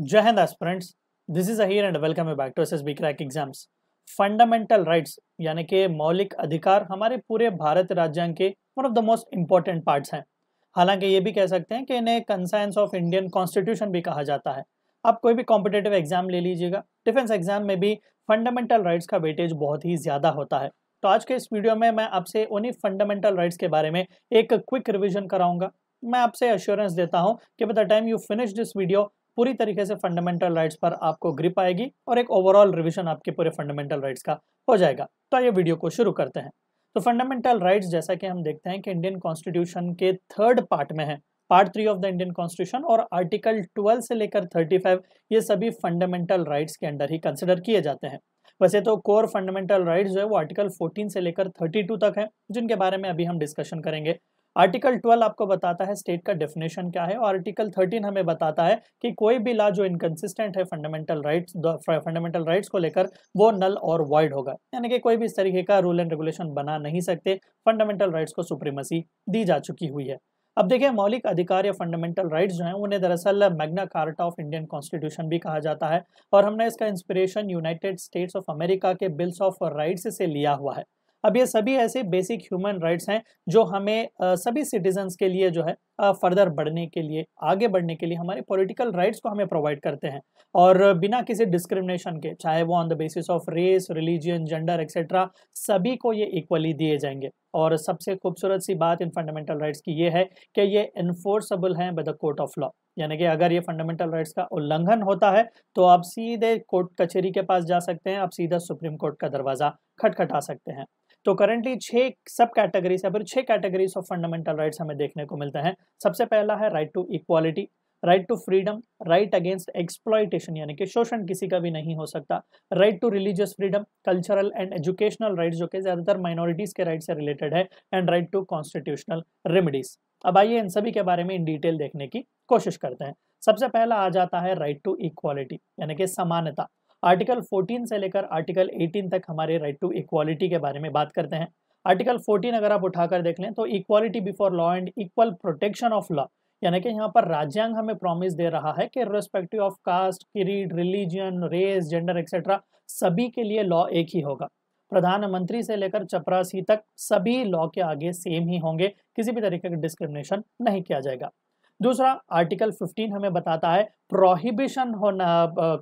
जय Hind Jai Hind aspirants, this is Ahir back to S S B crack exams fundamental rights यानी कि मौलिक अधिकार हमारे पूरे भारत राज्यांग के one of the most important parts हैं हालांकि ये भी कह सकते हैं कि इन्हें कंसाइंस ऑफ इंडियन कॉन्स्टिट्यूशन भी कहा जाता है आप कोई भी कॉम्पिटेटिव एग्जाम ले लीजिएगा डिफेंस एग्जाम में भी फंडामेंटल राइट्स का वेटेज बहुत ही ज़्यादा होता है तो आज के इस वीडियो में मैं आपसे उन्हीं फंडामेंटल राइट्स के बारे में एक क्विक रिविजन कराऊंगा मैं आपसे अश्योरेंस देता हूं कि by the time you finish this video पूरी तरीके से फंडामेंटल राइट्स पर आपको ग्रिप आएगी और एक ओवरऑल रिविजन आपके पूरे फंडामेंटल राइट्स का हो जाएगा तो आइए वीडियो को शुरू करते हैं तो फंडामेंटल राइट्स जैसा कि हम देखते हैं कि इंडियन कॉन्स्टिट्यूशन के थर्ड पार्ट में है part three of the Indian constitution और आर्टिकल ट्वेल्व से लेकर थर्टी फाइव ये सभी फंडामेंटल राइट्स के अंडर ही कंसिडर किए जाते हैं वैसे तो कोर फंडामेंटल राइट्स जो है वो आर्टिकल फोर्टीन से लेकर थर्टी टू तक है जिनके बारे में अभी हम डिस्कशन करेंगे आर्टिकल 12 आपको बताता है स्टेट का डेफिनेशन क्या है और आर्टिकल 13 हमें बताता है कि कोई भी लॉ जो इनकन्सिस्टेंट है फंडामेंटल राइट्स फंडामेंटल राइट्स को लेकर वो नल और वाइड होगा यानी कि कोई भी इस तरीके का रूल एंड रेगुलेशन बना नहीं सकते फंडामेंटल राइट्स को सुप्रीमसी दी जा चुकी हुई है अब देखिए मौलिक अधिकार या फंडामेंटल राइट्स जो हैं उन्हें दरअसल Magna Carta of Indian constitution भी कहा जाता है और हमने इसका inspiration United States of America के बिल्स ऑफ राइट्स से लिया हुआ है अब ये सभी ऐसे बेसिक ह्यूमन राइट्स हैं जो हमें सभी सिटीजन्स के लिए जो है फर्दर बढ़ने के लिए आगे बढ़ने के लिए हमारे पॉलिटिकल राइट्स को हमें प्रोवाइड करते हैं और बिना किसी डिस्क्रिमिनेशन के चाहे वो on the basis of race religion gender etcetera सभी को ये इक्वली दिए जाएंगे और सबसे खूबसूरत सी बात इन फंडामेंटल राइट्स की ये है कि ये इन्फोर्सबल हैं by the court of law यानी कि अगर ये फंडामेंटल राइट्स का उल्लंघन होता है तो आप सीधे कोर्ट कचहरी के पास जा सकते हैं आप सीधा सुप्रीम कोर्ट का दरवाज़ा खटखटा सकते हैं तो करंटली छह सब कैटेगरीज या फिर कैटेगरीज ऑफ फंडामेंटल राइट्स हमें देखने को मिलते हैं सबसे पहला है right to equality right to freedom right against exploitation यानी कि शोषण किसी का भी नहीं हो सकता right to religious freedom cultural and educational rights जो कि ज़्यादातर माइनॉरिटीज़ के राइट से रिलेटेड है and right to constitutional remedies अब आइए इन सभी के बारे में इन डिटेल देखने की कोशिश करते हैं सबसे पहला आ जाता है राइट टू इक्वालिटी यानी कि समानता आर्टिकल 14 से लेकर आर्टिकल 18 तक हमारे राइट टू इक्वालिटी के बारे में बात करते हैं आर्टिकल 14 अगर आप उठाकर देख लें तो equality before law and equal protection of law यानी कि यहाँ पर राज्यांग हमें प्रॉमिस दे रहा है कि respective of caste creed religion race gender etcetera सभी के लिए लॉ एक ही होगा प्रधानमंत्री से लेकर चपरासी तक सभी लॉ के आगे सेम ही होंगे किसी भी तरीके का डिस्क्रिमिनेशन नहीं किया जाएगा दूसरा आर्टिकल 15 हमें बताता है प्रोहिबिशन होना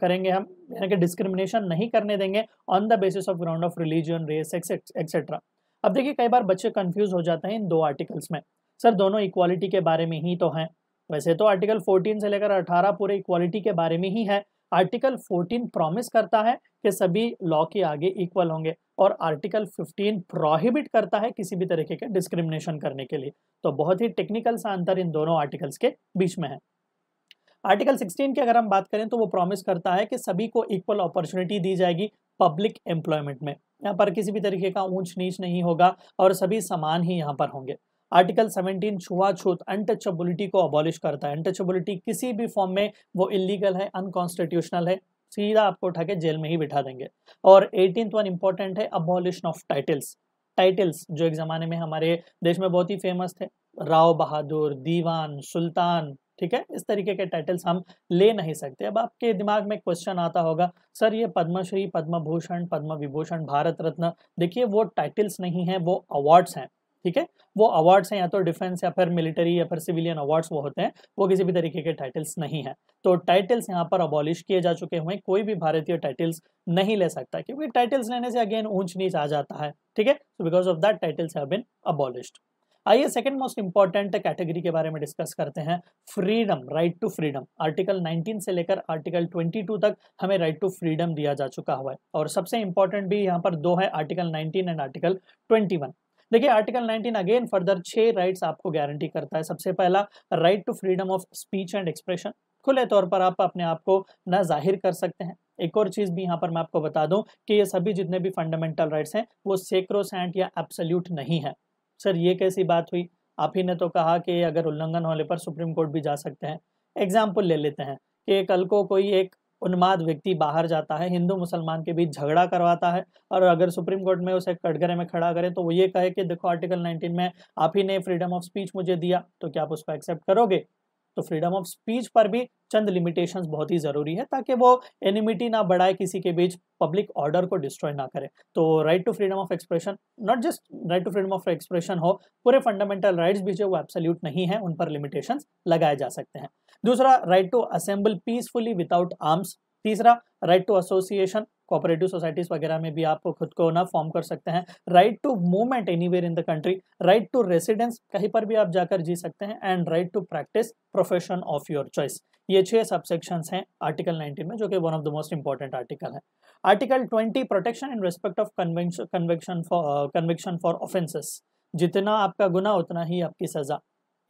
करेंगे हम यानी कि डिस्क्रिमिनेशन नहीं करने देंगे on the basis of ground of religion race etcetera अब देखिए कई बार बच्चे कंफ्यूज हो जाते हैं इन दो आर्टिकल्स में सर दोनों इक्वालिटी के बारे में ही तो हैं वैसे तो आर्टिकल 14 से लेकर 18 पूरे इक्वालिटी के बारे में ही है आर्टिकल 14 प्रॉमिस करता है कि सभी लॉ के आगे इक्वल होंगे और आर्टिकल 15 प्रोहिबिट करता है किसी भी तरीके के डिस्क्रिमिनेशन करने के लिए तो बहुत ही टेक्निकल सा अंतर इन दोनों आर्टिकल्स के बीच में है आर्टिकल 16 की अगर हम बात करें तो वो प्रॉमिस करता है कि सभी को इक्वल अपॉर्चुनिटी दी जाएगी पब्लिक एम्प्लॉयमेंट में यहाँ पर किसी भी तरीके का ऊंच नीच नहीं होगा और सभी समान ही यहाँ पर होंगे आर्टिकल 17 छुआछूत अनटचबिलिटी को अबॉलिश करता है अनटचबिलिटी किसी भी फॉर्म में वो इलीगल है अनकॉन्स्टिट्यूशनल है सीधा आपको उठा के जेल में ही बिठा देंगे और एटीन वन इम्पॉर्टेंट है अबॉलिशन ऑफ टाइटल्स टाइटल्स जो एक ज़माने में हमारे देश में बहुत ही फेमस थे राव बहादुर दीवान सुल्तान ठीक है इस तरीके के टाइटल्स हम ले नहीं सकते अब आपके दिमाग में क्वेश्चन आता होगा सर ये पद्मश्री पद्म भूषण पद्म विभूषण भारत रत्न देखिए वो टाइटल्स नहीं है वो अवार्ड्स हैं ठीक है वो अवार्ड्स हैं या तो डिफेंस या फिर मिलिट्री या फिर सिविलियन अवार्ड्स वो होते हैं वो किसी भी तरीके के टाइटल्स नहीं है तो टाइटल्स यहाँ पर अबॉलिश किए जा चुके हुए कोई भी भारतीय टाइटल्स नहीं ले सकता क्योंकि टाइटल्स लेने से अगेन ऊंच नीच आ जाता है ठीक है so because of that titles have been abolished आइए सेकंड मोस्ट इंपॉर्टेंट कैटेगरी के बारे में डिस्कस करते हैं freedom right to freedom article 19 से लेकर आर्टिकल 22 तक हमें राइट टू फ्रीडम दिया जा चुका हुआ है और सबसे इंपॉर्टेंट भी यहां पर दो है आर्टिकल 19 एंड आर्टिकल 21 देखिए आर्टिकल 19 अगेन फर्दर छह राइट्स आपको गारंटी करता है सबसे पहला right to freedom of speech and expression खुले तौर पर आप अपने आप को ना जाहिर कर सकते हैं एक और चीज़ भी यहाँ पर मैं आपको बता दूं कि ये सभी जितने भी फंडामेंटल राइट्स हैं वो सेक्रोसेंट या एब्सोल्यूट नहीं है सर ये कैसी बात हुई आप ही ने तो कहा कि अगर उल्लंघन होने पर सुप्रीम कोर्ट भी जा सकते हैं एग्जाम्पल ले लेते हैं कि कल को कोई एक उन्माद व्यक्ति बाहर जाता है हिंदू मुसलमान के बीच झगड़ा करवाता है और अगर सुप्रीम कोर्ट में उसे कटघरे में खड़ा करें तो वो ये कहे कि देखो आर्टिकल 19 में आप ही ने फ्रीडम ऑफ स्पीच मुझे दिया तो क्या आप उसको एक्सेप्ट करोगे तो फ्रीडम ऑफ स्पीच पर भी चंद लिमिटेशंस बहुत ही ज़रूरी है ताकि वो एनिमिटी ना बढ़ाए किसी के बीच पब्लिक ऑर्डर को डिस्ट्रॉय ना करे तो right to freedom of expression not just right to freedom of expression हो पूरे फंडामेंटल राइट्स भी जो वो एब्सोल्यूट नहीं है उन पर लिमिटेशंस लगाए जा सकते हैं दूसरा right to assemble peacefully without arms तीसरा right to association cooperative societies वगैरह में भी आप खुद को ना फॉर्म कर सकते हैं right to movement anywhere in the country right to residence कहीं पर भी आप जाकर जी सकते हैं and right to practice profession of your choice ये छह सबसेक्शंस हैं आर्टिकल 19 में जो कि one of the most important article है article 20 protection in respect of conviction for conviction for offences जितना आपका गुना उतना ही आपकी सजा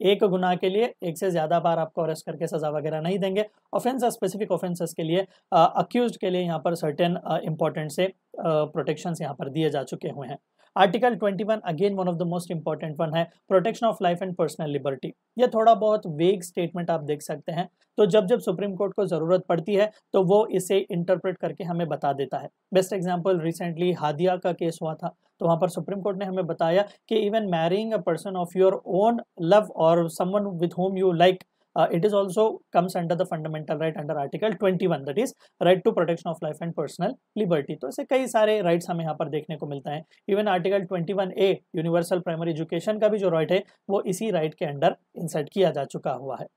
एक गुना के लिए एक से ज्यादा बार आपको अरेस्ट करके सजा वगैरह नहीं देंगे ऑफेंस स्पेसिफिक ऑफेंसेस के लिए अक्यूज के लिए यहाँ पर सर्टेन इंपॉर्टेंट से प्रोटेक्शन यहाँ पर दिए जा चुके हुए हैं article 21 again one of the most important one है protection of life and personal liberty ये थोड़ा बहुत वेग स्टेटमेंट आप देख सकते हैं तो जब जब सुप्रीम कोर्ट को ज़रूरत पड़ती है तो वो इसे इंटरप्रेट करके हमें बता देता है बेस्ट एग्जाम्पल रिसेंटली हादिया का केस हुआ था तो वहां पर सुप्रीम कोर्ट ने हमें बताया कि even marrying a person of your own love और someone with whom you like uh, it is also comes under the fundamental right under article 21 that is right to protection of life and personal liberty to aise kai sare rights हमें yahan par dekhne ko मिलता है even article 21A universal primary education ka bhi jo right hai wo isi right ke under insert kiya ja chuka hua hai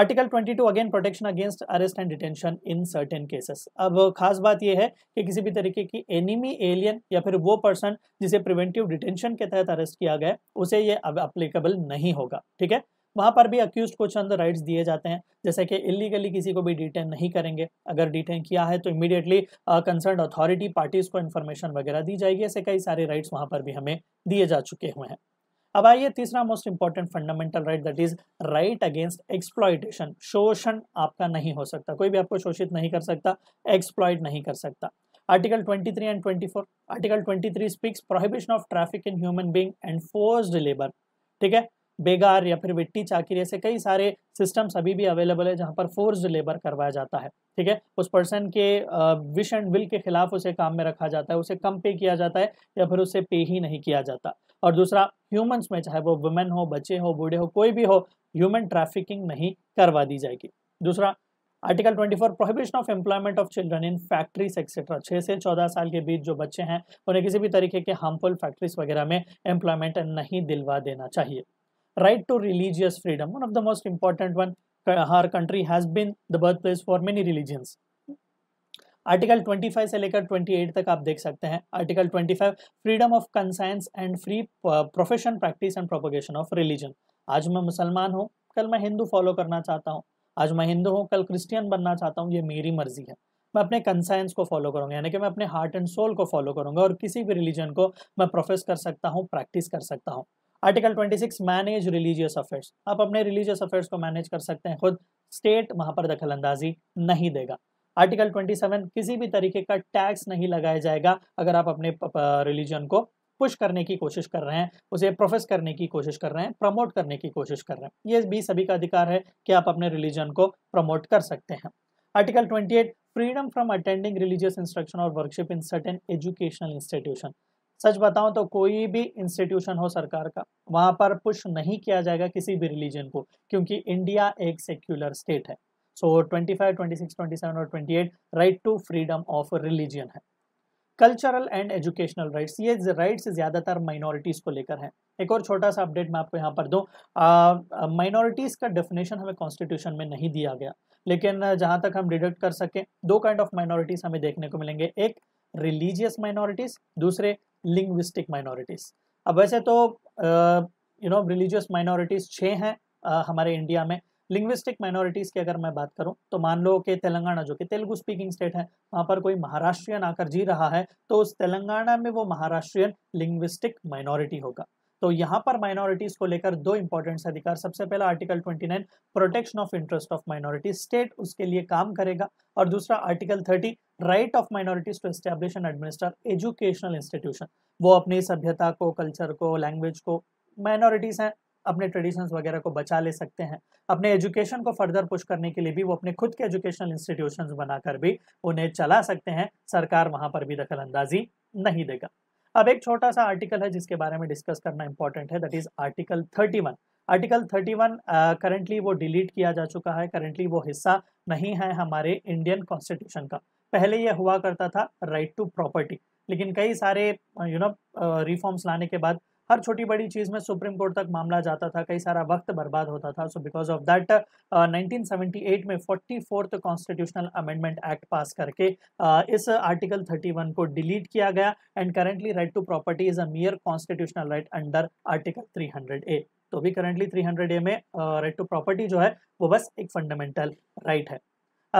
article 22 again protection against arrest and detention in certain cases अब खास बात यह है कि किसी भी तरीके की एनिमी एलियन या फिर वो पर्सन जिसे प्रिवेंटिव डिटेंशन के तहत अरेस्ट किया गया उसे ये अब अप्लीकेबल नहीं होगा ठीक है वहाँ पर भी अक्यूज को चंद राइट्स दिए जाते हैं जैसे कि इलीगली किसी को भी डिटेन नहीं करेंगे अगर डिटेन किया है तो इमीडिएटली कंसर्न अथॉरिटी पार्टीज को इन्फॉर्मेशन वगैरह दी जाएगी ऐसे कई सारे राइट्स वहाँ पर भी हमें दिए जा चुके हुए हैं अब आइए तीसरा most important fundamental right that is right against exploitation शोषण आपका नहीं हो सकता कोई भी आपको शोषित नहीं कर सकता एक्सप्लॉयट नहीं कर सकता article 23 and 24. Article 23 speaks prohibition of traffic in human being and forced labour ठीक है बेगार या फिर विट्टी चाकिर ऐसे कई सारे सिस्टम्स अभी भी अवेलेबल है जहाँ पर फोर्स लेबर करवाया जाता है ठीक है उस पर्सन के विश एंड विल के खिलाफ उसे काम में रखा जाता है उसे कम पे किया जाता है या फिर उसे पे ही नहीं किया जाता और दूसरा ह्यूमंस में चाहे वो वुमेन हो बच्चे हो बूढ़े हो कोई भी हो ह्यूमन ट्रैफिकिंग नहीं करवा दी जाएगी दूसरा article 24 prohibition of employment of children in factories etcetera छः से चौदह साल के बीच जो बच्चे हैं उन्हें किसी भी तरीके के हार्मफुल फैक्ट्रीज वगैरह में एम्प्लॉयमेंट नहीं दिलवा देना चाहिए right to religious freedom one of the most important one our country has been the birthplace for many religions article 25 से लेकर 28 तक आप देख सकते हैं article 25 freedom of conscience and free profession practice and propagation of religion आज मैं मुसलमान हूँ कल मैं हिंदू फॉलो करना चाहता हूँ आज मैं हिंदू हूँ कल क्रिश्चियन बनना चाहता हूँ ये मेरी मर्जी है मैं अपने कंसाइंस को फॉलो करूँगा यानी कि मैं अपने हार्ट एंड सोल को फॉलो करूँगा और किसी भी रिलीजन को मैं प्रोफेस कर सकता हूँ प्रैक्टिस कर सकता हूँ आर्टिकल 26 मैनेज रिलीजियस अफेयर्स आप अपने रिलीजियस अफेयर्स को मैनेज कर सकते हैं खुद स्टेट वहां पर दखल अंदाजी नहीं देगा आर्टिकल 27 किसी भी तरीके का टैक्स नहीं लगाया जाएगा अगर आप अपने रिलीजन को पुश करने की कोशिश कर रहे हैं उसे प्रोफेस करने की कोशिश कर रहे हैं प्रमोट करने की कोशिश कर रहे हैं ये भी सभी का अधिकार है कि आप अपने रिलीजन को प्रमोट कर सकते हैं article 28 freedom from attending religious instruction और worship in certain educational institution सच बताऊं तो कोई भी इंस्टीट्यूशन हो सरकार का वहां पर पुश नहीं किया जाएगा किसी भी रिलीजन को क्योंकि इंडिया एक सेक्युलर स्टेट है so twenty five twenty six twenty seven और twenty eight right to freedom of religion है कल्चरल एंड एजुकेशनल राइट्स ये राइट्स ज़्यादातर माइनॉरिटीज़ को लेकर हैं एक और छोटा सा अपडेट मैं आपको यहाँ पर दूँ माइनॉरिटीज़ का डेफिनेशन हमें कॉन्स्टिट्यूशन में नहीं दिया गया लेकिन जहाँ तक हम डिडक्ट कर सकें दो काइंड ऑफ माइनॉरिटीज़ हमें देखने को मिलेंगे एक रिलीजियस माइनॉरिटीज़ दूसरे लिंग्विस्टिक माइनॉरिटीज़ अब वैसे तो यू नो रिलीजियस माइनॉरिटीज़ छः हैं हमारे इंडिया में लिंग्विस्टिक माइनॉरिटीज़ की अगर मैं बात करूं तो मान लो कि तेलंगाना जो कि तेलुगु स्पीकिंग स्टेट है वहाँ पर कोई महाराष्ट्रियन आकर जी रहा है तो उस तेलंगाना में वो महाराष्ट्रियन लिंग्विस्टिक माइनॉरिटी होगा तो यहाँ पर माइनॉरिटीज को लेकर दो इंपॉर्टेंट अधिकार सबसे पहला article 29 protection of interest of minority state उसके लिए काम करेगा और दूसरा article 30 right of minorities to establish and administer educational institution वो अपनी सभ्यता को कल्चर को लैंग्वेज को माइनॉरिटीज हैं अपने ट्रेडिशंस वगैरह को बचा ले सकते हैं अपने एजुकेशन को फर्दर पुश करने के लिए भी वो अपने खुद के एजुकेशनल इंस्टीट्यूशंस बनाकर भी उन्हें चला सकते हैं सरकार वहां पर भी दखल अंदाजी नहीं देगा अब एक छोटा सा आर्टिकल है जिसके बारे में डिस्कस करना इंपॉर्टेंट है that is article thirty one article thirty currently currently वो डिलीट किया जा चुका है करंटली वो हिस्सा नहीं है हमारे इंडियन कॉन्स्टिट्यूशन का पहले यह हुआ करता था राइट टू प्रॉपर्टी लेकिन कई सारे यू नो रिफॉर्म्स लाने के बाद हर छोटी बड़ी चीज़ में सुप्रीम कोर्ट तक मामला जाता था कई सारा वक्त बर्बाद होता था सो बिकॉज ऑफ दैट 1978 में forty fourth constitutional amendment act pass करके uh, इस आर्टिकल 31 को डिलीट किया गया and currently right to property is a mere constitutional right under article 300 A तो भी करेंटली 300 ए में राइट टू प्रॉपर्टी जो है वो बस एक फंडामेंटल राइट right है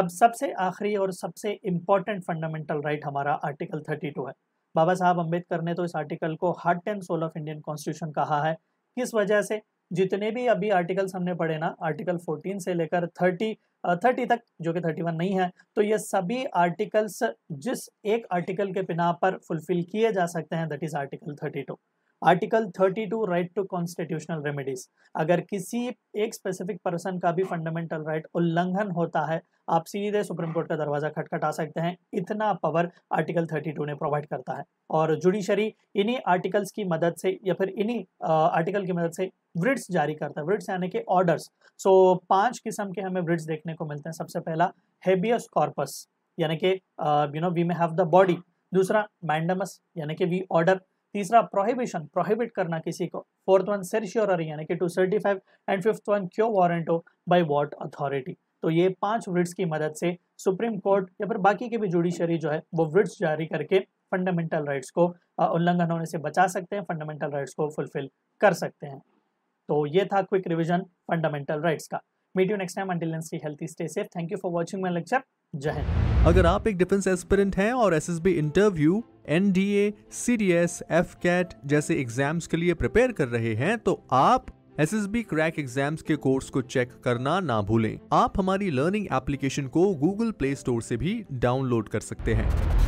अब सबसे आखिरी और सबसे इम्पॉर्टेंट फंडामेंटल राइट हमारा आर्टिकल 32 है बाबा साहब अम्बेडकर ने तो इस आर्टिकल को heart and soul of Indian constitution कहा है किस वजह से जितने भी अभी आर्टिकल्स हमने पढ़े ना आर्टिकल 14 से लेकर 30 30 तक जो कि 31 नहीं है तो ये सभी आर्टिकल्स जिस एक आर्टिकल के बिना पर फुलफिल किए जा सकते हैं that is article 32 article 32 right to constitutional remedies अगर किसी एक स्पेसिफिक पर्सन का भी फंडामेंटल राइट उल्लंघन होता है आप सीधे सुप्रीम कोर्ट का दरवाजा खटखटा सकते हैं इतना पावर आर्टिकल 32 ने प्रोवाइड करता है और जुडिशरी इन्हीं आर्टिकल्स की मदद से या फिर इन्हीं आर्टिकल की मदद से वृट्स जारी करता है वृट्स यानी कि ऑर्डर्स सो पांच किस्म के हमें वृट्स देखने को मिलते हैं सबसे पहला हेबियस कॉर्पस यानी कि you know we may have the body दूसरा मैंडमस यानी कि वी ऑर्डर तीसरा प्रोहिबिशन प्रोहिबिट करना किसी को फोर्थ वन सेर्श्योर यानी कि to certify and fifth one क्यों हो बाई वॉट अथॉरिटी तो ये पांच वृट्स की मदद से सुप्रीम कोर्ट या फिर बाकी के भी जुडिशरी जो है वो वृट्स जारी करके फंडामेंटल राइट्स को उल्लंघन होने से बचा सकते हैं फंडामेंटल राइट्स को फुलफिल कर सकते हैं तो ये था क्विक रिविजन फंडामेंटल राइट्स का meet you next time until then healthy stay safe thank you for for watching lecture जय हिंद अगर आप एक डिफेंस एस्पिरेंट हैं और S interview N D A जैसे एग्जाम्स के लिए प्रिपेयर कर रहे हैं तो आप S S B crack exams के कोर्स को चेक करना ना भूलें आप हमारी लर्निंग एप्लीकेशन को गूगल प्ले स्टोर से भी डाउनलोड कर सकते हैं